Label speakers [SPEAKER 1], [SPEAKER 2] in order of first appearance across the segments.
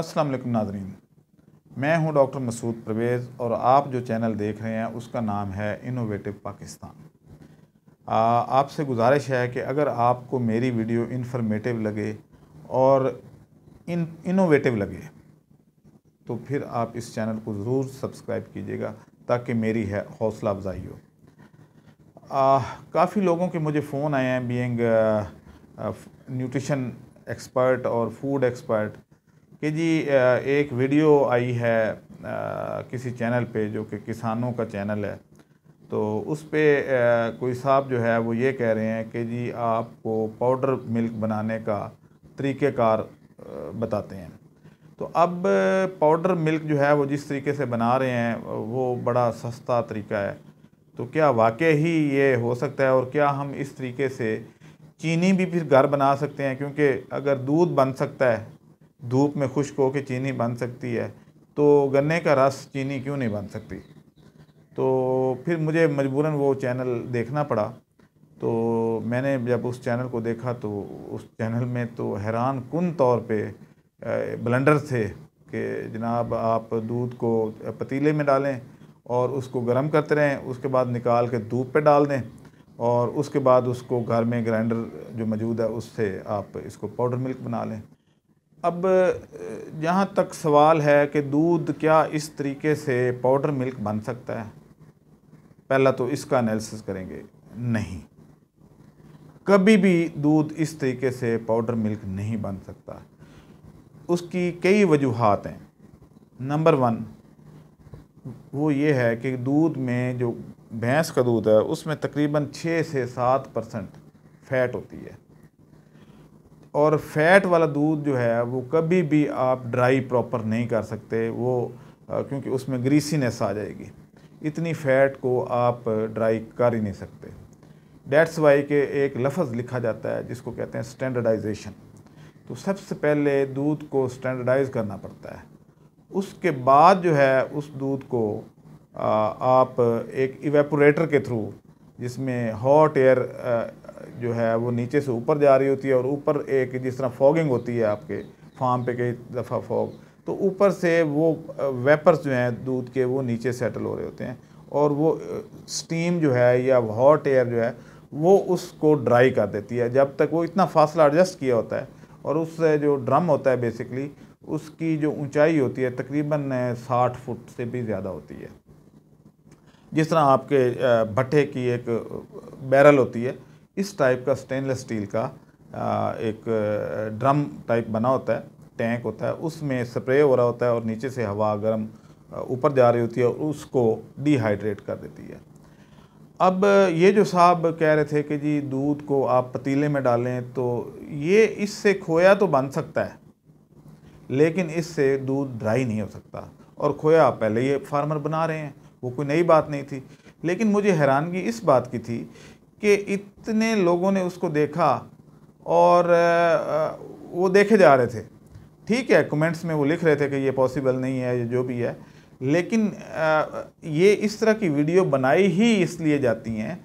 [SPEAKER 1] अस्सलाम वालेकुम नाजरीन मैं हूं डॉक्टर मसूद परवेज़ और आप जो चैनल देख रहे हैं उसका नाम है इनोवेटिव पाकिस्तान आपसे गुजारिश है कि अगर आपको मेरी वीडियो इन्फॉर्मेटिव लगे और इन इनोवेटिव लगे तो फिर आप इस चैनल को ज़रूर सब्सक्राइब कीजिएगा ताकि मेरी है हौसला अफजाई हो काफ़ी लोगों के मुझे फ़ोन आए हैं बीइंग न्यूट्रिशन एक्सपर्ट और फूड एक्सपर्ट कि जी एक वीडियो आई है किसी चैनल पे जो कि किसानों का चैनल है तो उस पर कोई साहब जो है वो ये कह रहे हैं कि जी आपको पाउडर मिल्क बनाने का तरीक़ेकार बताते हैं तो अब पाउडर मिल्क जो है वो जिस तरीके से बना रहे हैं वो बड़ा सस्ता तरीका है तो क्या वाकई ही ये हो सकता है और क्या हम इस तरीके से चीनी भी फिर घर बना सकते हैं क्योंकि अगर दूध बन सकता है धूप में खुश्क होकर चीनी बन सकती है तो गन्ने का रस चीनी क्यों नहीं बन सकती तो फिर मुझे मजबूरन वो चैनल देखना पड़ा तो मैंने जब उस चैनल को देखा तो उस चैनल में तो हैरान कन तौर पे ब्लेंडर थे कि जनाब आप दूध को पतीले में डालें और उसको गर्म करते रहें उसके बाद निकाल के धूप पे डाल दें और उसके बाद उसको घर में ग्राइंडर जो मौजूद है उससे आप इसको पाउडर मिल्क बना लें अब जहाँ तक सवाल है कि दूध क्या इस तरीके से पाउडर मिल्क बन सकता है पहला तो इसका एनालिसिस करेंगे नहीं कभी भी दूध इस तरीके से पाउडर मिल्क नहीं बन सकता उसकी कई वजूहत हैं नंबर वन वो ये है कि दूध में जो भैंस का दूध है उसमें तकरीबन छः से सात परसेंट फैट होती है और फैट वाला दूध जो है वो कभी भी आप ड्राई प्रॉपर नहीं कर सकते वो क्योंकि उसमें ग्रीसीनेस आ जाएगी इतनी फैट को आप ड्राई कर ही नहीं सकते डेट्स वाई के एक लफ्ज़ लिखा जाता है जिसको कहते हैं स्टैंडर्डाइजेशन तो सबसे पहले दूध को स्टैंडर्डाइज करना पड़ता है उसके बाद जो है उस दूध को आप एक इवेपोरेटर के थ्रू जिसमें हॉट एयर जो है वो नीचे से ऊपर जा रही होती है और ऊपर एक जिस तरह फॉगिंग होती है आपके फार्म पे कई दफ़ा फॉग तो ऊपर से वो वेपर्स जो हैं दूध के वो नीचे सेटल हो रहे होते हैं और वो स्टीम जो है या हॉट एयर जो है वो उसको ड्राई कर देती है जब तक वो इतना फासला एडजस्ट किया होता है और उससे जो ड्रम होता है बेसिकली उसकी जो ऊंचाई होती है तकरीबन साठ फुट से भी ज़्यादा होती है जिस तरह आपके भट्टे की एक बैरल होती है इस टाइप का स्टेनलेस स्टील का एक ड्रम टाइप बना होता है टैंक होता है उसमें स्प्रे हो रहा होता है और नीचे से हवा गर्म ऊपर जा रही होती है और उसको डिहाइड्रेट कर देती है अब ये जो साहब कह रहे थे कि जी दूध को आप पतीले में डालें तो ये इससे खोया तो बन सकता है लेकिन इससे दूध ड्राई नहीं हो सकता और खोया पहले ये फार्मर बना रहे हैं वो कोई नई बात नहीं थी लेकिन मुझे हैरानगी इस बात की थी कि इतने लोगों ने उसको देखा और वो देखे जा रहे थे ठीक है कमेंट्स में वो लिख रहे थे कि ये पॉसिबल नहीं है ये जो भी है लेकिन ये इस तरह की वीडियो बनाई ही इसलिए जाती हैं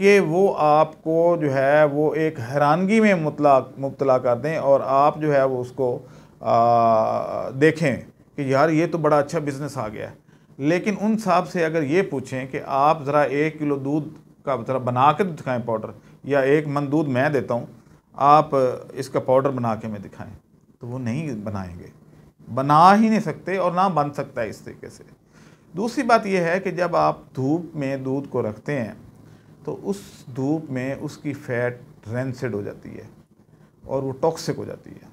[SPEAKER 1] कि वो आपको जो है वो एक हैरानगी में मुतला मुबतला कर दें और आप जो है वो उसको आ, देखें कि यार ये तो बड़ा अच्छा बिज़नेस आ गया है लेकिन उन साहब से अगर ये पूछें कि आप ज़रा एक किलो दूध का मतलब बना के दिखाएं पाउडर या एक मन दूध मैं देता हूँ आप इसका पाउडर बना के मैं दिखाएं तो वो नहीं बनाएंगे बना ही नहीं सकते और ना बन सकता है इस तरीके से दूसरी बात यह है कि जब आप धूप में दूध को रखते हैं तो उस धूप में उसकी फैट रेंसिड हो जाती है और वो टॉक्सिक हो जाती है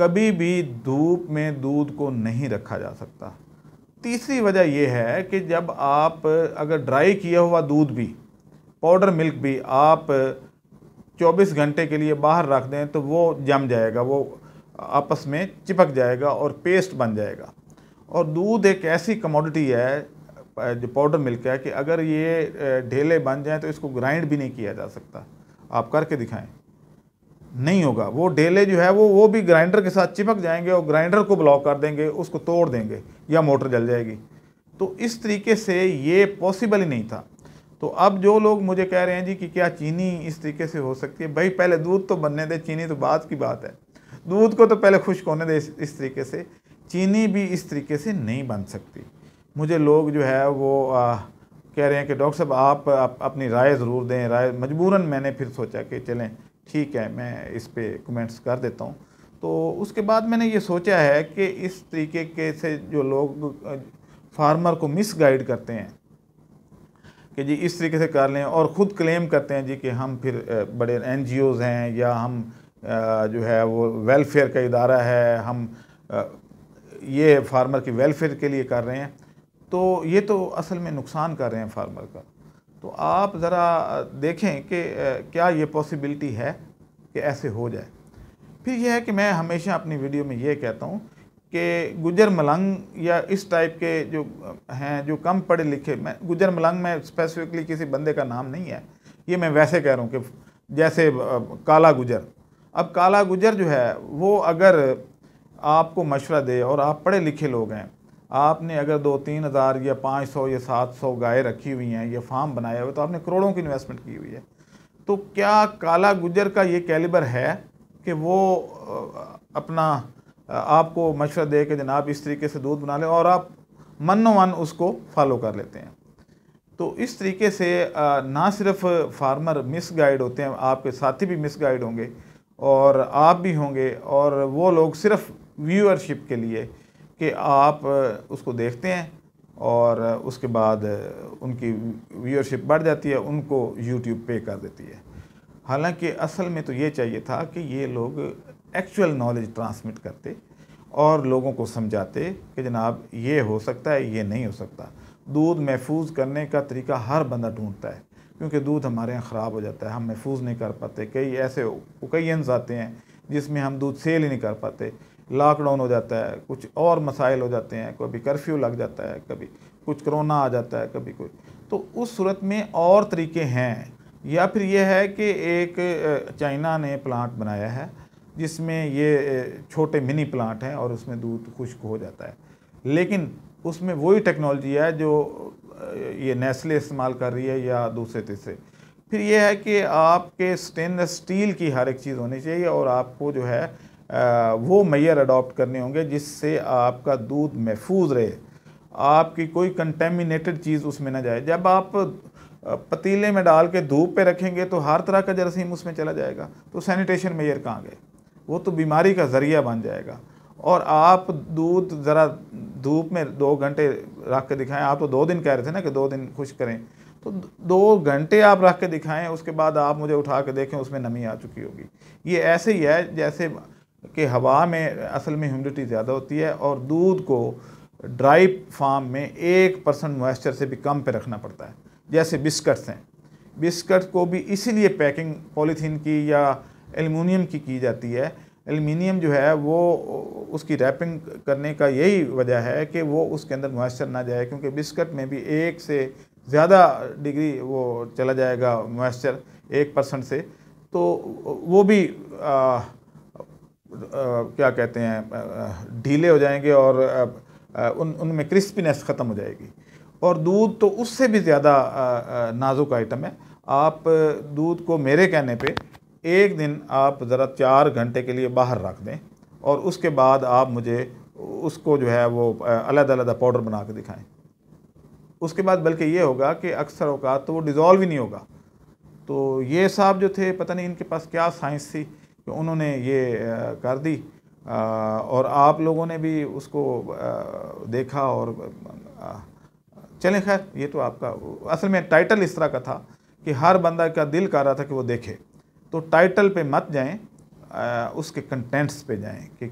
[SPEAKER 1] कभी भी धूप में दूध को नहीं रखा जा सकता तीसरी वजह यह है कि जब आप अगर ड्राई किया हुआ दूध भी पाउडर मिल्क भी आप 24 घंटे के लिए बाहर रख दें तो वो जम जाएगा वो आपस में चिपक जाएगा और पेस्ट बन जाएगा और दूध एक ऐसी कमोडिटी है जो पाउडर मिल्क है कि अगर ये ढेले बन जाएँ तो इसको ग्राइंड भी नहीं किया जा सकता आप करके दिखाएं नहीं होगा वो डेले जो है वो वो भी ग्राइंडर के साथ चिपक जाएंगे और ग्राइंडर को ब्लॉक कर देंगे उसको तोड़ देंगे या मोटर जल जाएगी तो इस तरीके से ये पॉसिबल ही नहीं था तो अब जो लोग मुझे कह रहे हैं जी कि क्या चीनी इस तरीके से हो सकती है भाई पहले दूध तो बनने दे चीनी तो बाद की बात है दूध को तो पहले खुश्क होने दे इस, इस तरीके से चीनी भी इस तरीके से नहीं बन सकती मुझे लोग जो है वो आ, कह रहे हैं कि डॉक्टर साहब आप, आप अपनी राय ज़रूर दें राय मजबूरन मैंने फिर सोचा कि चलें ठीक है मैं इस पर कमेंट्स कर देता हूँ तो उसके बाद मैंने ये सोचा है कि इस तरीके के से जो लोग फार्मर को मिस गाइड करते हैं कि जी इस तरीके से कर लें और ख़ुद क्लेम करते हैं जी कि हम फिर बड़े एन हैं या हम जो है वो वेलफेयर का इदारा है हम ये फार्मर की वेलफेयर के लिए कर रहे हैं तो ये तो असल में नुकसान कर रहे हैं फार्मर का तो आप ज़रा देखें कि क्या ये पॉसिबिलिटी है कि ऐसे हो जाए फिर यह है कि मैं हमेशा अपनी वीडियो में ये कहता हूँ कि गुजर मलंग या इस टाइप के जो हैं जो कम पढ़े लिखे मैं गुजर मलंग में स्पेसिफिकली किसी बंदे का नाम नहीं है ये मैं वैसे कह रहा हूँ कि जैसे काला गुजर अब काला गुजर जो है वो अगर आपको मशवरा दे और आप पढ़े लिखे लोग हैं आपने अगर दो तीन हज़ार या पाँच सौ या सात सौ गाय रखी हुई हैं या फार्म बनाया हुआ तो आपने करोड़ों की इन्वेस्टमेंट की हुई है तो क्या काला गुजर का ये कैलिबर है कि वो अपना आपको मशवरा दे के जनाब इस तरीके से दूध बना लें और आप मनो मन उसको फॉलो कर लेते हैं तो इस तरीके से ना सिर्फ फार्मर मिस गाइड होते हैं आपके साथी भी मिस गाइड होंगे और आप भी होंगे और वो लोग सिर्फ व्यूअरशिप के लिए कि आप उसको देखते हैं और उसके बाद उनकी व्यूअरशिप बढ़ जाती है उनको यूट्यूब पे कर देती है हालांकि असल में तो ये चाहिए था कि ये लोग एक्चुअल नॉलेज ट्रांसमिट करते और लोगों को समझाते कि जनाब ये हो सकता है ये नहीं हो सकता दूध महफूज करने का तरीका हर बंदा ढूंढता है क्योंकि दूध हमारे यहाँ ख़राब हो जाता है हम महफूज नहीं कर पाते कई ऐसे ओकेजन्स आते हैं जिसमें हम दूध सेल ही नहीं कर पाते लॉकडाउन हो जाता है कुछ और मसाइल हो जाते हैं कभी कर्फ्यू लग जाता है कभी कुछ कोरोना आ जाता है कभी कोई तो उस सूरत में और तरीके हैं या फिर यह है कि एक चाइना ने प्लांट बनाया है जिसमें ये छोटे मिनी प्लांट हैं और उसमें दूध खुश्क हो जाता है लेकिन उसमें वही टेक्नोलॉजी है जो ये नेस्ले इस्तेमाल कर रही है या दूसरे तीसरे फिर यह है कि आपके स्टेनलेस स्टील की हर एक चीज़ होनी चाहिए और आपको जो है वो मैयर अडॉप्ट करने होंगे जिससे आपका दूध महफूज रहे आपकी कोई कंटेमिनेटेड चीज़ उसमें ना जाए जब आप पतीले में डाल के धूप पे रखेंगे तो हर तरह का जरसीम उसमें चला जाएगा तो सैनिटेशन मेयर कहाँ गए वो तो बीमारी का ज़रिया बन जाएगा और आप दूध ज़रा धूप में दो घंटे रख के दिखाएं आप तो दो दिन कह रहे थे ना कि दो दिन खुश करें तो दो घंटे आप रख के दिखाएं उसके बाद आप मुझे उठा के देखें उसमें नमी आ चुकी होगी ये ऐसे ही है जैसे कि हवा में असल में ह्यूमिडिटी ज़्यादा होती है और दूध को ड्राई फार्म में एक परसेंट मॉइस्चर से भी कम पे रखना पड़ता है जैसे बिस्कट्स हैं बिस्कट को भी इसीलिए पैकिंग पॉलीथीन की या एलमिनियम की की जाती है एलमिनियम जो है वो उसकी रैपिंग करने का यही वजह है कि वो उसके अंदर मॉइस्चर ना जाए क्योंकि बिस्कट में भी एक से ज़्यादा डिग्री वो चला जाएगा मॉइस्चर एक परसेंट से तो वो भी आ, क्या कहते हैं ढीले हो जाएंगे और उन उनमें क्रिस्पीनेस ख़त्म हो जाएगी और दूध तो उससे भी ज़्यादा नाजुक आइटम है आप दूध को मेरे कहने पे एक दिन आप ज़रा चार घंटे के लिए बाहर रख दें और उसके बाद आप मुझे उसको जो है वो अलग अलग पाउडर बना के दिखाएं उसके बाद बल्कि ये होगा कि अक्सर अवकात तो वो डिज़ोल्व ही नहीं होगा तो ये साहब जो थे पता नहीं इनके पास क्या साइंस थी उन्होंने ये कर दी और आप लोगों ने भी उसको देखा और चलें खैर ये तो आपका असल में टाइटल इस तरह का था कि हर बंदा का दिल कर रहा था कि वो देखे तो टाइटल पे मत जाएं उसके कंटेंट्स पे जाएं कि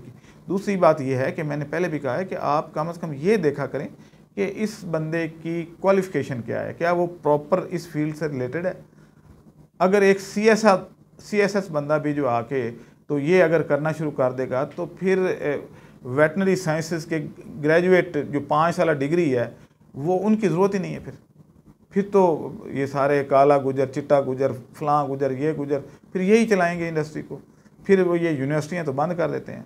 [SPEAKER 1] दूसरी बात यह है कि मैंने पहले भी कहा है कि आप कम अज़ कम ये देखा करें कि इस बंदे की क्वालिफ़िकेशन क्या है क्या वो प्रॉपर इस फील्ड से रिलेटेड है अगर एक सी सीएसएस बंदा भी जो आके तो ये अगर करना शुरू कर देगा तो फिर वेटनरी साइंसेस के ग्रेजुएट जो पाँच साल डिग्री है वो उनकी ज़रूरत ही नहीं है फिर फिर तो ये सारे काला गुजर चिट्टा गुजर फलां गुजर ये गुजर फिर यही चलाएंगे इंडस्ट्री को फिर वो ये यूनिवर्सिटियाँ तो बंद कर देते हैं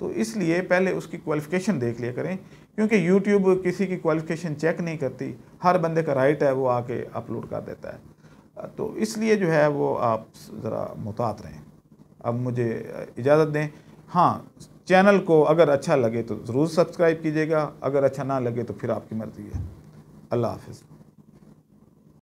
[SPEAKER 1] तो इसलिए पहले उसकी क्वालिफ़िकेशन देख लिया करें क्योंकि यूट्यूब किसी की क्वालिफ़िकेशन चेक नहीं करती हर बंदे का राइट है वो आके अपलोड कर देता है तो इसलिए जो है वो आप ज़रा मुहतात रहें अब मुझे इजाज़त दें हाँ चैनल को अगर अच्छा लगे तो ज़रूर सब्सक्राइब कीजिएगा अगर अच्छा ना लगे तो फिर आपकी मर्ज़ी है अल्लाह हाफिज़